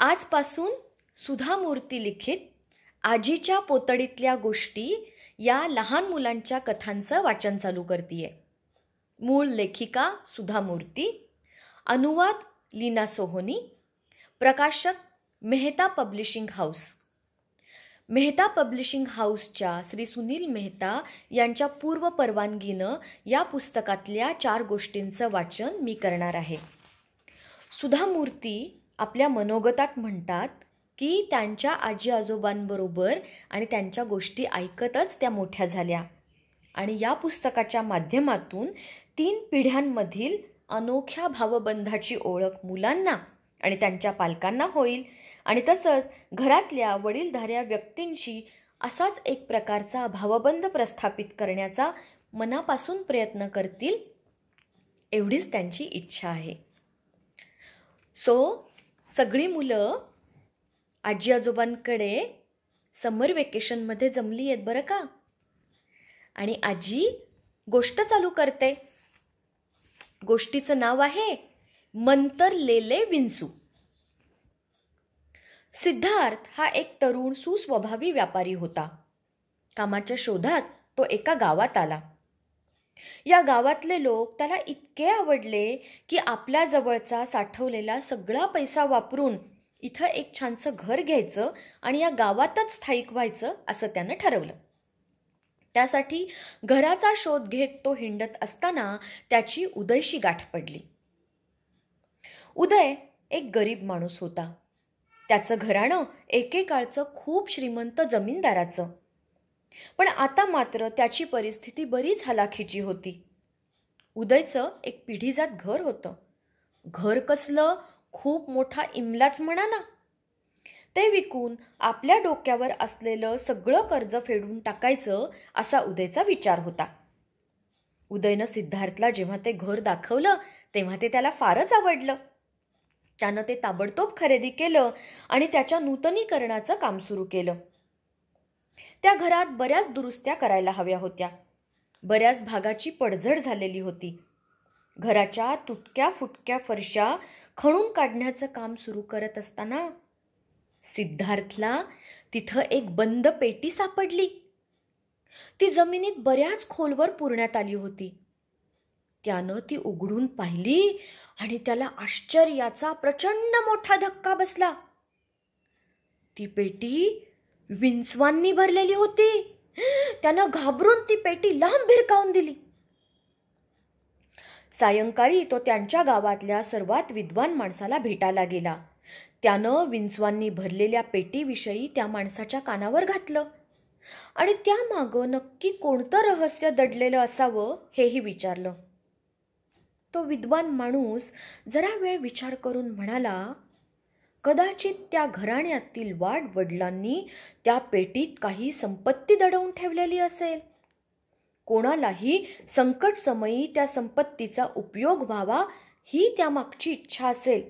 आजपासून सुधा मूर्ती लिखित आजीच्या पोतडीतल्या गोष्टी या लहान मुलांच्या कथांचं वाचन चालू आहे मूळ लेखिका सुधा मूर्ती अनुवाद लीना सोहोनी प्रकाशक Mehta publishing house Mehta publishing हाऊसच्या श्री सुनील मेहता यांच्या पूर्व परवानगीनं या पुस्तकातल्या चार गोष्टींचं वाचन मी करणार आहे सुधा मूर्ती आपल्या मनोगतात म्हणतात की त्यांच्या आजी आजोबांबरोबर आणि त्यांच्या गोष्टी ऐकतच त्या मोठ्या झाल्या आणि या पुस्तकाच्या माध्यमातून तीन पिढ्यांमधील अनोख्या भावबंधाची ओळख मुलांना आणि त्यांच्या पालकांना होईल आणि तसंच घरातल्या वडीलधाऱ्या व्यक्तींशी असाच एक प्रकारचा भावबंध प्रस्थापित करण्याचा मनापासून प्रयत्न करतील एवढीच त्यांची इच्छा आहे सो सगळी मुलं आजी आजोबांकडे समर वेकेशनमध्ये जमली आहेत बरं का आणि आजी गोष्ट चालू करते गोष्टीचं नाव आहे मंतर लेले विंसू सिद्धार्थ हा एक तरुण सुस्वभावी व्यापारी होता कामाच्या शोधात तो एका गावात आला या गावातले लोक त्याला इतके आवडले की आपल्या जवळचा साठवलेला सगळा पैसा वापरून इथं एक छानसं घर घ्यायचं आणि या गावातच स्थायिक व्हायचं असं त्यानं ठरवलं त्यासाठी घराचा शोध घेत तो हिंडत असताना त्याची उदयशी गाठ पडली उदय एक गरीब माणूस होता त्याचं घराणं एकेकाळचं खूप श्रीमंत जमीनदाराचं पण आता मात्र त्याची परिस्थिती बरीच हलाखीची होती उदयचं एक पिढीजात घर होतं घर कसलं खूप मोठा इमलाच म्हणा ना ते विकून आपल्या डोक्यावर असलेलं सगळं कर्ज फेडून टाकायचं असा उदयचा विचार होता उदयनं सिद्धार्थला जेव्हा ते घर दाखवलं तेव्हा ते त्याला फारच आवडलं त्यानं ते ताबडतोब खरेदी केलं आणि त्याच्या नूतनीकरणाचं काम सुरू केलं त्या घरात बऱ्याच दुरुस्त्या करायला हव्या होत्या बऱ्याच भागाची पडझड झालेली होती घराच्या तुटक्या फुटक्या फरशा खणून काढण्याचं काम सुरू करत असताना सिद्धार्थला तिथं एक बंद पेटी सापडली ती जमिनीत बऱ्याच खोलवर पुरण्यात आली होती त्यानं ती उघडून पाहिली आणि त्याला आश्चर्याचा प्रचंड मोठा धक्का बसला ती पेटी विंचवांनी भरलेली होती त्यानं घाबरून ती पेटी लांब भिरकावून दिली सायंकाळी तो त्यांच्या गावातल्या सर्वात विद्वान माणसाला भेटायला गेला त्यानं विंचवांनी भरलेल्या पेटीविषयी त्या माणसाच्या कानावर घातलं आणि त्यामागं नक्की कोणतं रहस्य दडलेलं असावं हेही विचारलं तो विद्वान माणूस जरा वेळ विचार करून म्हणाला कदाचित त्या घराण्यातील वाट वडिलांनी त्या पेटीत काही संपत्ती दडवून ठेवलेली असेल कोणालाही संकट समयी त्या संपत्तीचा उपयोग व्हावा ही त्यामागची इच्छा असेल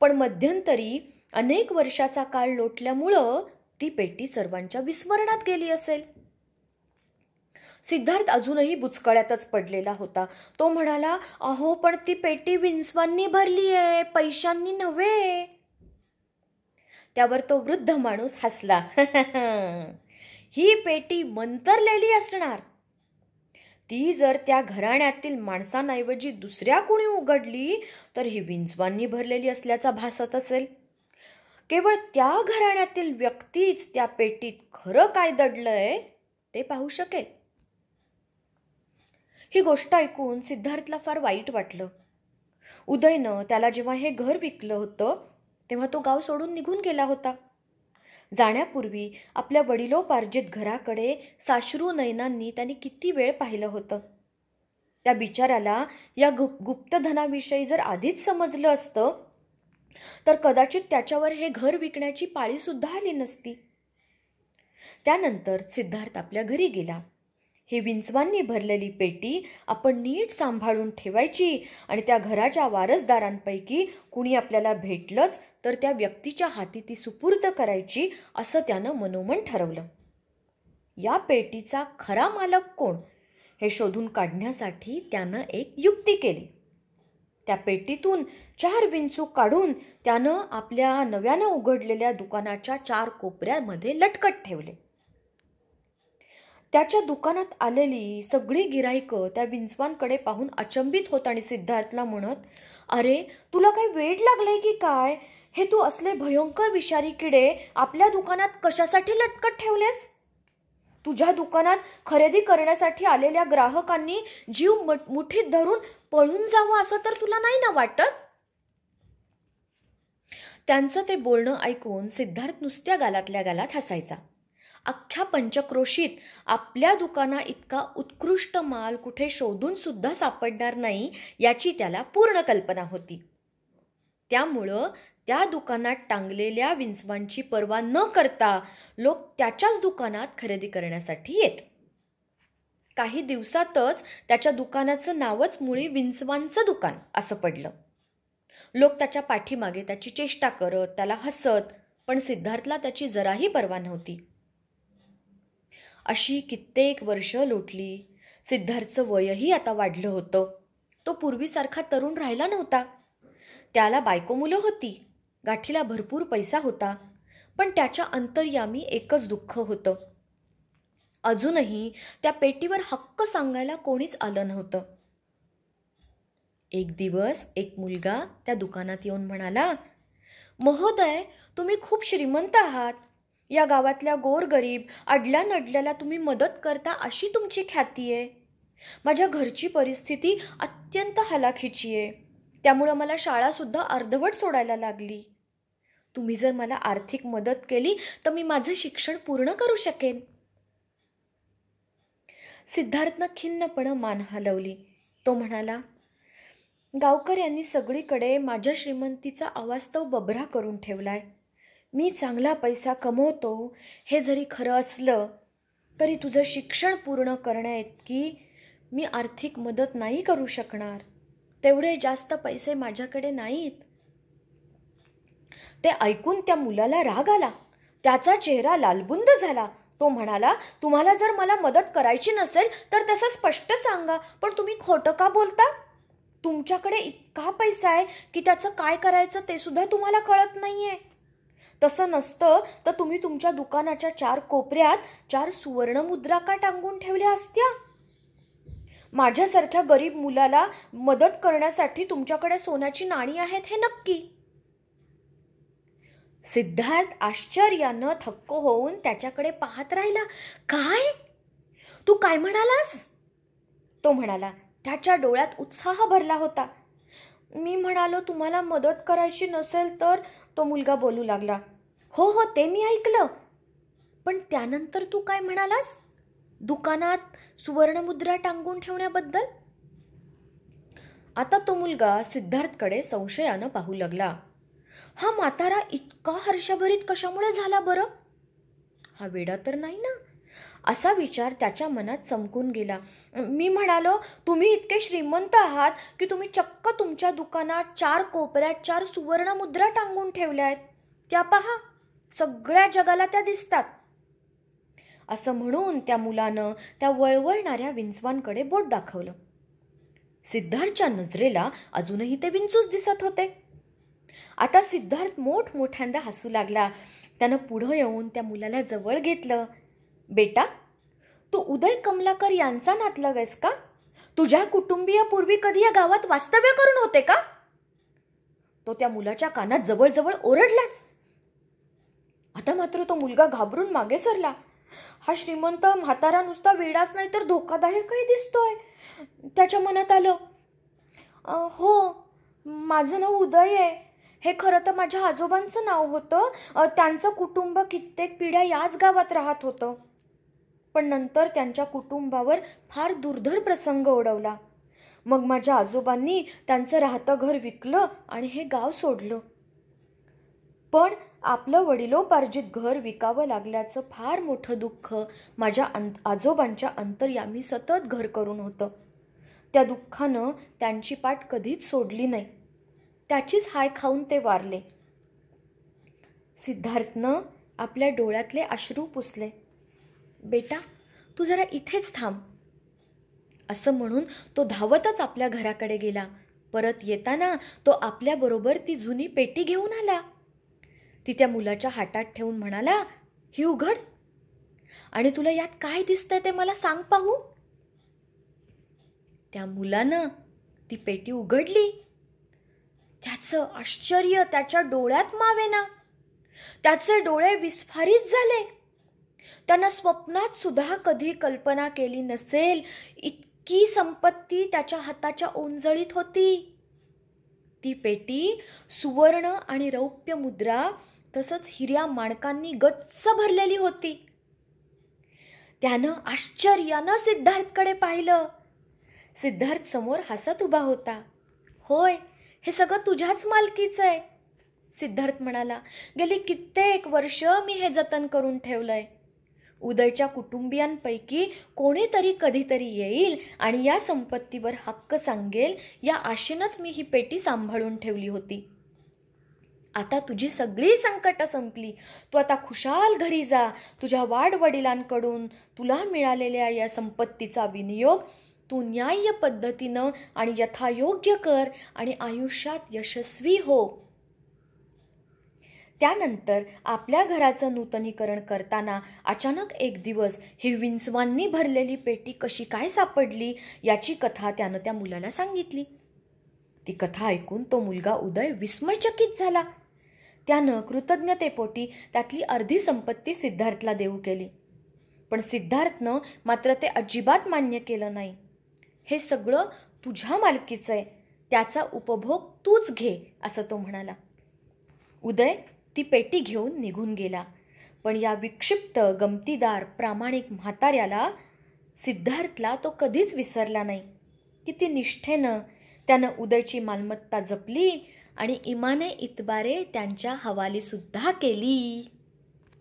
पण मध्यंतरी अनेक वर्षाचा काळ लोटल्यामुळं ती पेटी सर्वांच्या विस्मरणात गेली असेल सिद्धार्थ अजूनही बुचकळ्यातच पडलेला होता तो म्हणाला अहो पण ती पेटी विंचवांनी भरली आहे पैशांनी नव्हे त्यावर तो वृद्ध माणूस हसला ही पेटी मंतरलेली असणार ती जर त्या घराण्यातील माणसांऐवजी दुसऱ्या कोणी उघडली तर ही विंजवांनी भरलेली असल्याचा भासत असेल केवळ त्या घराण्यातील व्यक्तीच त्या पेटीत खरं काय दडलंय ते पाहू शकेल ही गोष्ट ऐकून सिद्धार्थला फार वाईट वाटलं उदयनं त्याला जेव्हा हे घर विकलं होतं तेव्हा तो गाव सोडून निघून गेला होता जाण्यापूर्वी आपल्या वडिलोपार्जित घराकडे साश्रू नयनांनी त्यांनी किती वेळ पाहिलं होतं त्या बिचाराला या गु गुप्तधनाविषयी जर आधीच समजलं असतं तर कदाचित त्याच्यावर हे घर विकण्याची पाळीसुद्धा आली नसती त्यानंतर सिद्धार्थ आपल्या घरी गेला हे विंचवांनी भरलेली पेटी आपण नीट सांभाळून ठेवायची आणि त्या घराच्या वारसदारांपैकी कुणी आपल्याला भेटलंच तर त्या व्यक्तीच्या हाती ती सुपूर्द करायची असं त्यानं मनोमन ठरवलं या पेटीचा खरा मालक कोण हे शोधून काढण्यासाठी त्यानं एक युक्ती केली त्या पेटीतून चार विंचू काढून त्यानं आपल्या नव्यानं उघडलेल्या दुकानाच्या चार कोपऱ्यामध्ये लटकत ठेवले त्याच्या दुकानात आलेली सगळी गिराईक त्या विंचवांकडे पाहून अचंबित होत आणि सिद्धार्थला म्हणत अरे तुला काही वेड लागलंय की काय हे तू असले भयंकर विषारी किडे आपल्या दुकानात कशासाठी लटकत ठेवलेस तुझ्या दुकानात खरेदी करण्यासाठी आलेल्या ग्राहकांनी जीव मुठीत धरून पळून जावं असं तर तुला नाही ना वाटत त्यांचं ते बोलणं ऐकून सिद्धार्थ नुसत्या गालातल्या गालात हसायचा अख्ख्या पंचक्रोशीत आपल्या दुकाना इतका उत्कृष्ट माल कुठे शोधून सुद्धा सापडणार नाही याची त्याला पूर्ण कल्पना होती त्यामुळं त्या दुकानात टांगलेल्या विंचवांची पर्वा न करता लोक त्याच्याच दुकानात खरेदी करण्यासाठी येत काही दिवसातच त्याच्या दुकानाचं नावच मुळी विंचवांचं दुकान असं पडलं लोक त्याच्या पाठीमागे त्याची चेष्टा करत त्याला हसत पण सिद्धार्थला त्याची जराही पर्वा नव्हती अशी कित्येक वर्ष लोटली सिद्धार्थचं वयही आता वाढलं होतं तो पूर्वीसारखा तरुण राहिला नव्हता त्याला बायको मुलं होती गाठीला भरपूर पैसा होता पण त्याच्या अंतर्यामी एकच दुःख होतं अजूनही त्या पेटीवर हक्क सांगायला कोणीच आलं नव्हतं एक दिवस एक मुलगा त्या दुकानात येऊन म्हणाला महोदय तुम्ही खूप श्रीमंत आहात या गावातल्या गोरगरीब अडल्या नडल्याला तुम्ही मदत करता अशी तुमची ख्याती आहे माझ्या घरची परिस्थिती अत्यंत हलाखीची आहे त्यामुळं मला शाळासुद्धा अर्धवट सोडायला लागली तुम्ही जर मला आर्थिक मदत केली तर मी माझं शिक्षण पूर्ण करू शकेन सिद्धार्थनं खिन्नपणे मान हलवली तो म्हणाला गावकर यांनी सगळीकडे माझ्या श्रीमंतीचा अवास्तव बबरा करून ठेवलाय मी चांगला पैसा कमवतो हे जरी खरं असलं तरी तुझं शिक्षण पूर्ण करण्याइतकी मी आर्थिक मदत नाही करू शकणार तेवढे जास्त पैसे माझ्याकडे नाहीत ते ऐकून त्या मुलाला राग आला त्याचा चेहरा लालबुंद झाला तो म्हणाला तुम्हाला जर मला मदत करायची नसेल तर तसं स्पष्ट सांगा पण तुम्ही खोटं का बोलता तुमच्याकडे इतका पैसा आहे की त्याचं काय करायचं ते सुद्धा तुम्हाला कळत नाहीये तसं नसतं तर तुम्ही तुमच्या दुकानाच्या चार कोपऱ्यात चार सुवर्णमुद्रा का टांगून ठेवल्या असत्या माझ्यासारख्या गरीब मुलाला मदत करण्यासाठी तुमच्याकडे सोन्याची नाणी आहेत हे नक्की सिद्धार्थ आश्चर्यानं थक्क होऊन त्याच्याकडे पाहत राहिला काय तू काय म्हणालास तो म्हणाला त्याच्या डोळ्यात उत्साह भरला होता मी म्हणालो तुम्हाला मदत करायची नसेल तर तो मुलगा बोलू लागला हो हो ते मी ऐकलं पण त्यानंतर तू काय म्हणालास दुकानात सुवर्णमुद्रा टांगून ठेवण्याबद्दल आता तो मुलगा सिद्धार्थकडे संशयानं पाहू लागला हा मातारा इतका हर्षभरीत कशामुळे झाला बरं हा वेडा तर नाही ना असा विचार त्याच्या मनात चमकून गेला मी म्हणालो तुम्ही इतके श्रीमंत आहात की तुम्ही चक्क तुमच्या दुकानात चार कोपऱ्यात चार सुवर्णमुद्रा टांगून ठेवल्या आहेत त्या पहा सगळ्या जगाला त्या दिसतात असं म्हणून त्या मुलानं त्या वळवळणाऱ्या विंचवांकडे बोट दाखवलं सिद्धार्थच्या नजरेला अजूनही ते विंचूच दिसत होते आता सिद्धार्थ मोठमोठ्यांदा हसू लागला त्यानं पुढं येऊन त्या मुलाला जवळ घेतलं बेटा तू उदय कमलाकर यांचा नातलग आहेस का तुझ्या पूर्वी कधी या गावात वास्तव्य करून होते का तो त्या मुलाच्या कानात जवळजवळ ओरडलाच आता मात्र तो मुलगा घाबरून मागे सरला हा श्रीमंत म्हातारा नुसता वेडाच नाही तर धोकादायकही दिसतोय त्याच्या मनात आलं हो माझं नाव उदय आहे हे खरं तर माझ्या आजोबांचं नाव होतं त्यांचं कुटुंब कित्येक पिढ्या याच गावात राहत होतं पण नंतर त्यांच्या कुटुंबावर फार दुर्धर प्रसंग ओढवला मग माझ्या आजोबांनी त्यांचं राहतं घर विकलं आणि हे गाव सोडलं पण आपलं वडिलोपार्जित घर विकावं लागल्याचं फार मोठं दुःख माझ्या अं आजोबांच्या अंतर्यामी सतत घर करून होतं त्या दुःखानं त्यांची पाठ कधीच सोडली नाही त्याचीच हाय खाऊन ते वारले सिद्धार्थनं आपल्या डोळ्यातले अश्रू पुसले बेटा तू जरा इथेच थांब असं म्हणून तो धावतच आपल्या घराकडे गेला परत येताना तो आपल्याबरोबर ती जुनी पेटी घेऊन आला ती त्या मुलाच्या हातात ठेवून म्हणाला ही उघड आणि तुला यात काय दिसतंय ते मला सांग पाहू त्या मुलानं ती पेटी उघडली त्याचं आश्चर्य त्याच्या डोळ्यात मावेना त्याचे डोळे विस्फारित झाले त्यानं स्वप्नात सुद्धा कधी कल्पना केली नसेल इतकी संपत्ती त्याच्या हाताच्या ओंजळीत होती ती पेटी सुवर्ण आणि रौप्य मुद्रा तसंच हिऱ्या माणकांनी गच्च भरलेली होती त्यानं आश्चर्यानं सिद्धार्थकडे पाहिलं सिद्धार्थ समोर हसत उभा होता होय हे सगळं तुझ्याच मालकीचं आहे सिद्धार्थ म्हणाला गेली कित्येक वर्ष मी हे जतन करून ठेवलंय उदयच्या कुटुंबियांपैकी कोणीतरी कधीतरी येईल आणि या संपत्तीवर हक्क सांगेल या आशेनंच मी ही पेटी सांभाळून ठेवली होती आता तुझी सगळी संकटं संपली तू आता खुशाल घरी जा तुझ्या वाडवडिलांकडून तुला मिळालेल्या या संपत्तीचा विनियोग तू न्याय्य पद्धतीनं आणि यथायोग्य कर आणि आयुष्यात यशस्वी हो त्यानंतर आपल्या घराचं नूतनीकरण करताना अचानक एक दिवस ही विंचवांनी भरलेली पेटी कशी काय सापडली याची कथा त्यानं त्या मुलाला सांगितली ती कथा ऐकून तो मुलगा उदय विस्मयचकित झाला त्यानं कृतज्ञतेपोटी त्यातली अर्धी संपत्ती सिद्धार्थला देऊ केली पण सिद्धार्थनं मात्र ते अजिबात मान्य केलं नाही हे सगळं तुझ्या मालकीचं आहे त्याचा उपभोग तूच घे असं तो म्हणाला उदय ती पेटी घेऊन निघून गेला पण या विक्षिप्त गमतीदार प्रामाणिक म्हाताऱ्याला सिद्धार्थला तो कधीच विसरला नाही किती निष्ठेनं त्यानं उदयची मालमत्ता जपली आणि इमाने इतबारे त्यांच्या हवालीसुद्धा केली